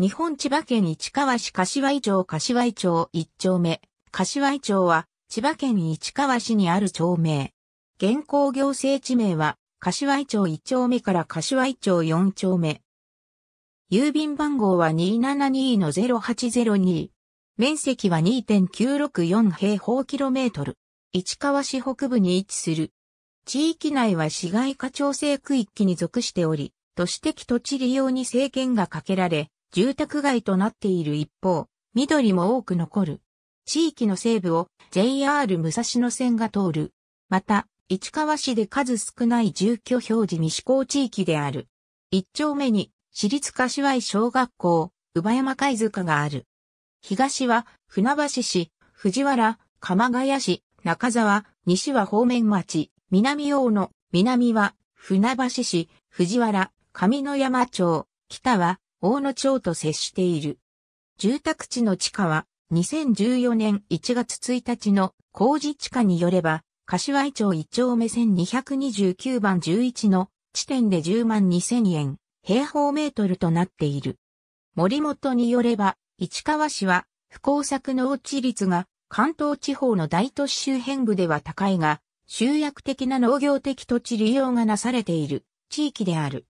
日本千葉県市川市柏井町柏井町一丁目。柏井町は千葉県市川市にある町名。現行行政地名は柏井町一丁目から柏井町四丁目。郵便番号は272-0802。面積は2.964平方キロメートル。市川市北部に位置する。地域内は市街化調整区域に属しており、都市的土地利用に制限がかけられ、住宅街となっている一方、緑も多く残る。地域の西部を JR 武蔵野線が通る。また、市川市で数少ない住居表示西施地域である。一丁目に、市立柏井小学校、宇馬山貝塚がある。東は、船橋市、藤原、鎌ヶ谷市、中沢、西は方面町、南大野、南は、船橋市、藤原、上野山町、北は、大野町と接している。住宅地の地価は、2014年1月1日の工事地価によれば、柏井町1丁目1229番11の地点で10万2000円、平方メートルとなっている。森本によれば、市川市は、不幸作農地率が関東地方の大都市周辺部では高いが、集約的な農業的土地利用がなされている地域である。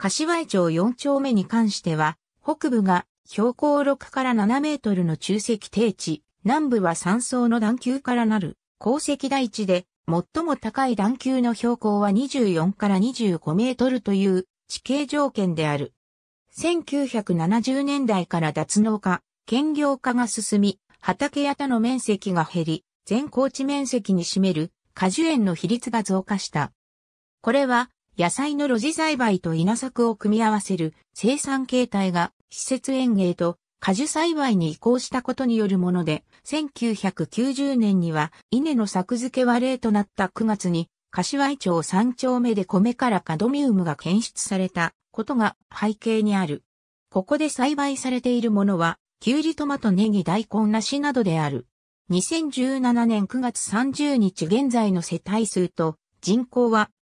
柏井町4丁目に関しては、北部が標高6から7メートルの中石低地、南部は山層の段丘からなる鉱石台地で、最も高い段丘の標高は24から25メートルという地形条件である。1970年代から脱農化、兼業化が進み、畑屋田の面積が減り、全高地面積に占める果樹園の比率が増加した。これは野菜の露地栽培と稲作を組み合わせる生産形態が施設園芸と果樹栽培に移行したことによるもので、1990年には稲の作付けは例となった9月に、柏井町3丁目で米からカドミウムが検出されたことが背景にある。ここで栽培されているものは、キュウリトマトネギ大根梨などである。2017年9月30日現在の世帯数と人口は